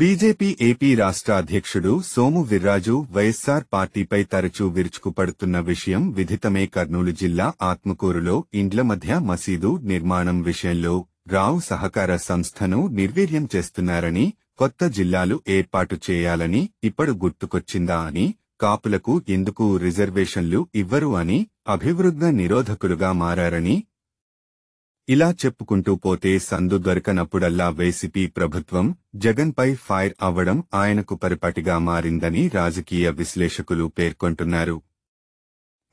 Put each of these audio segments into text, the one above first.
BJP AP రాష్ట్ర అధ్యక్షుడు సోము విర్రాజు వైఎస్సార్ పార్టీపై తరచూ విరుచుకుపడుతున్న విషయం విధితమే కర్నూలు జిల్లా ఆత్మకూరులో ఇండ్ల మధ్య మసీదు నిర్మాణం విషయంలో రావు సహకార సంస్థను నిర్వీర్యం చేస్తున్నారని కొత్త జిల్లాలు ఏర్పాటు చేయాలని ఇప్పుడు గుర్తుకొచ్చిందా అని కాపులకు ఎందుకు రిజర్వేషన్లు ఇవ్వరు అని అభివృద్ధ నిరోధకులుగా మారని ఇలా చెప్పుకుంటూ పోతే సందు దొరకనప్పుడల్లా వైసీపీ ప్రభుత్వం జగన్పై ఫైర్ అవ్వడం ఆయనకు పరిపాటిగా మారిందని రాజకీయ విశ్లేషకులు పేర్కొంటున్నారు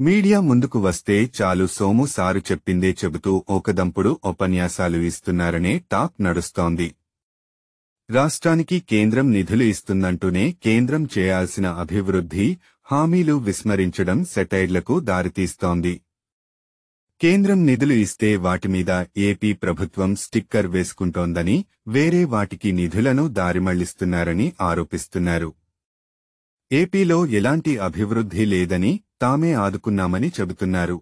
మీడియా ముందుకు వస్తే చాలు సోము సారు చెప్పిందే చెబుతూ ఒకదంపుడు ఉపన్యాసాలు ఇస్తున్నారనే టాక్ నడుస్తోంది రాష్ట్రానికి కేంద్రం నిధులు ఇస్తుందంటూనే కేంద్రం చేయాల్సిన అభివృద్ధి హామీలు విస్మరించడం సెటైర్లకు దారితీస్తోంది కేంద్రం నిధులు ఇస్తే వాటి మీద ఏపీ ప్రభుత్వం స్టిక్కర్ వేసుకుంటోందని వేరే వాటికి నిధులను దారిమళ్లిస్తున్నారని ఆరోపిస్తున్నారు ఏపీలో ఎలాంటి అభివృద్ధి లేదని తామే ఆదుకున్నామని చెబుతున్నారు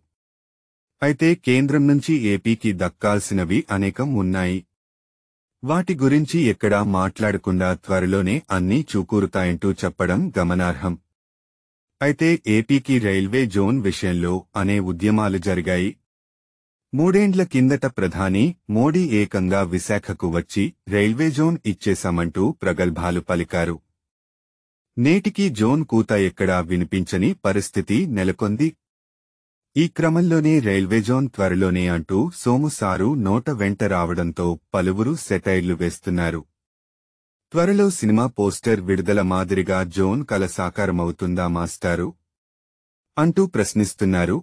అయితే కేంద్రం నుంచి ఏపీకి దక్కాల్సినవి అనేకం ఉన్నాయి వాటి గురించి ఎక్కడా మాట్లాడకుండా త్వరలోనే అన్నీ చూకూరుతాయంటూ చెప్పడం గమనార్హం అయితే ఏపీకి రైల్వే జోన్ విషయంలో అనే ఉద్యమాలు జరిగాయి మూడేండ్ల కిందట ప్రధాని మోడీ ఏకంగా విశాఖకు వచ్చి రైల్వే జోన్ ఇచ్చేశామంటూ ప్రగల్భాలు పలికారు నేటికీ జోన్ కూత ఎక్కడా వినిపించని పరిస్థితి నెలకొంది ఈ క్రమంలోనే రైల్వే జోన్ త్వరలోనే అంటూ సోముసారు నోట వెంట రావడంతో పలువురు సెటైర్లు వేస్తున్నారు త్వరలో సినిమా పోస్టర్ విడుదల మాదిరిగా జోన్ కల సాకారమవుతుందా మాస్టారు అంటూ ప్రశ్నిస్తున్నారు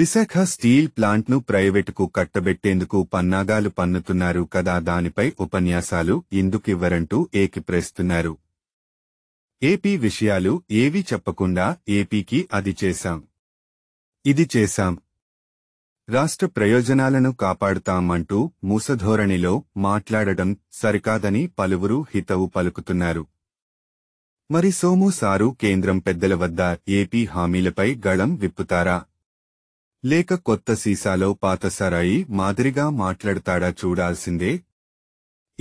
విశాఖ స్టీల్ ప్లాంట్ను ప్రైవేటుకు కట్టబెట్టేందుకు పన్నాగాలు పన్నుతున్నారు కదా దానిపై ఉపన్యాసాలు ఇందుకివ్వరంటూ ఏకిప్రేస్తున్నారు ఏపీ విషయాలు ఏవీ చెప్పకుండా ఏపీకి అది చేశాం ఇది చేశాం రాష్ట్ర ప్రయోజనాలను కాపాడుతామంటూ మూసధోరణిలో మాట్లాడటం సరికాదని పలువురు హితవు పలుకుతున్నారు మరి సోము సారు కేంద్రం పెద్దల వద్ద ఏపీ హామీలపై గళం విప్పుతారా లేక కొత్త సీసాలో పాత సరాయి మాదిరిగా మాట్లాడతాడా చూడాల్సిందే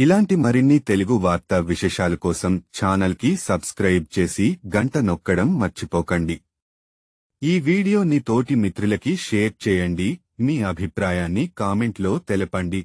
ఇలాంటి మరిన్ని తెలుగు వార్తా విశేషాల కోసం ఛానల్కి సబ్స్క్రైబ్ చేసి గంట నొక్కడం మర్చిపోకండి ఈ వీడియో నీ తోటి మిత్రులకి షేర్ చేయండి మీ అభిప్రాయాన్ని కామెంట్లో తెలపండి